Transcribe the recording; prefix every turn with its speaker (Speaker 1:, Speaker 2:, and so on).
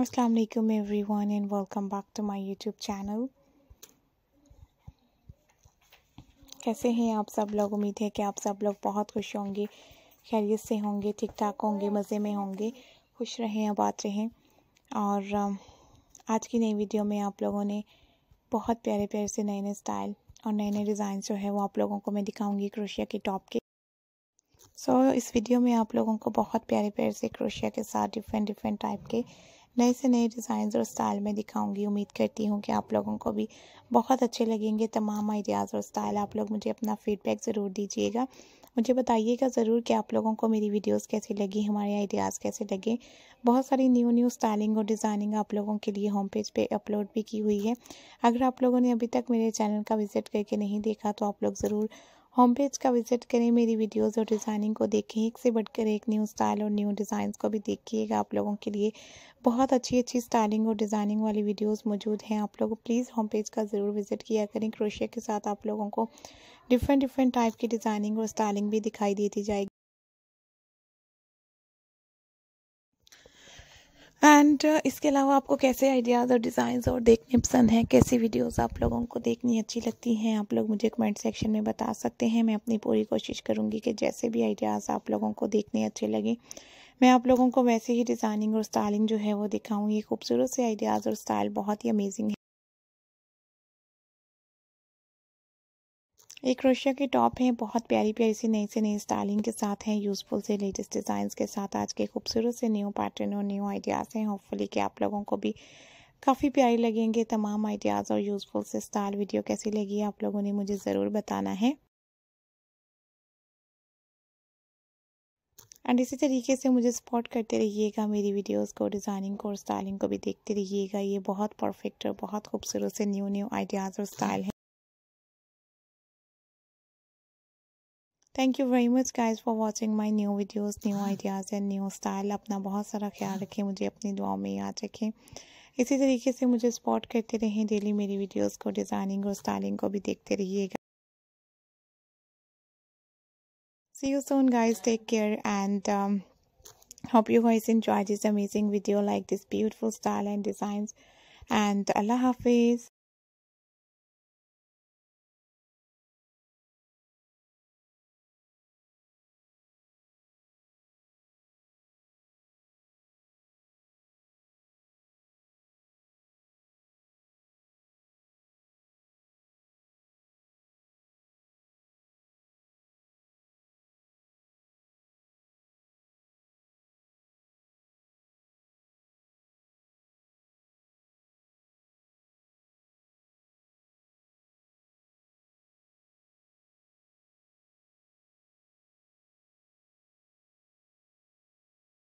Speaker 1: Aslam everyone and welcome back to my YouTube channel कैसे हैं आप सब लोग उम्मीद है कि आप सब लोग बहुत खुश होंगे खैरियत से होंगे ठीक ठाक होंगे मज़े में होंगे खुश रहें आबाद रहें और आज की नई वीडियो में आप लोगों ने बहुत प्यारे प्यारे से नए नए स्टाइल और नए नए डिज़ाइन जो है वो आप लोगों को मैं दिखाऊंगी क्रोशिया के टॉप के सो so, इस वीडियो में आप लोगों को बहुत प्यारे प्यारे से क्रोशिया के साथ डिफरेंट डिफरेंट टाइप के नए से नए डिज़ाइंस और स्टाइल में दिखाऊंगी उम्मीद करती हूँ कि आप लोगों को भी बहुत अच्छे लगेंगे तमाम आइडियाज़ और स्टाइल आप लोग मुझे अपना फीडबैक ज़रूर दीजिएगा मुझे बताइएगा ज़रूर कि आप लोगों को मेरी वीडियोस कैसी लगी हमारे आइडियाज़ कैसे लगे बहुत सारी न्यू न्यू स्टाइलिंग और डिज़ाइनिंग आप लोगों के लिए होम पेज पे अपलोड भी की हुई है अगर आप लोगों ने अभी तक मेरे चैनल का विज़िट करके नहीं देखा तो आप लोग ज़रूर होम पेज का विजिट करें मेरी वीडियोस और डिज़ाइनिंग को देखें एक से बढ़कर एक न्यू स्टाइल और न्यू डिज़ाइंस को भी देखिएगा आप लोगों के लिए बहुत अच्छी अच्छी स्टाइलिंग और डिज़ाइनिंग वाली वीडियोस मौजूद हैं आप लोग प्लीज़ होम पेज का ज़रूर विजिट किया करें क्रोशिया के साथ आप लोगों को डिफरेंट डिफरेंट टाइप की डिज़ाइनिंग और स्टाइलिंग भी दिखाई देती जाएगी एंड uh, इसके अलावा आपको कैसे आइडियाज़ और डिज़ाइंस और देखने पसंद हैं कैसी वीडियोस आप लोगों को देखनी अच्छी लगती हैं आप लोग मुझे कमेंट सेक्शन में बता सकते हैं मैं अपनी पूरी कोशिश करूँगी कि जैसे भी आइडियाज़ आप लोगों को देखने अच्छे लगें मैं आप लोगों को वैसे ही डिज़ाइनिंग और स्टाइलिंग जो है वो दिखाऊँगी ये खूबसूरत से आइडियाज़ और स्टाइल बहुत ही अमेजिंग है ये क्रोशिया की टॉप है बहुत प्यारी प्यारी सी नई से नई स्टाइलिंग के साथ हैं यूज़फुल से लेटेस्ट डिजाइन के साथ आज के खूबसूरत से न्यू पैटर्न और न्यू आइडियाज़ हैं होपफुली कि आप लोगों को भी काफ़ी प्यारी लगेंगे तमाम आइडियाज़ और यूज़फुल से स्टाइल वीडियो कैसी लगी आप लोगों ने मुझे ज़रूर बताना है एंड इसी तरीके से मुझे सपोर्ट करते रहिएगा मेरी वीडियोस को डिज़ाइनिंग को और स्टाइलिंग को भी देखते रहिएगा ये बहुत परफेक्ट और बहुत खूबसूरत से न्यू न्यू आइडियाज़ और स्टाइल है thank you very much guys for watching my new videos new ideas and new style अपना बहुत सारा ख्याल रखें मुझे अपनी दुआ में याद रखें इसी तरीके से मुझे सपोर्ट करते रहें डेली मेरी वीडियोज़ को डिज़ाइनिंग और स्टाइलिंग को भी देखते रहिएगा see you soon guys take care and um, you you guys this amazing video like this beautiful style and design and अल्लाह हाफिज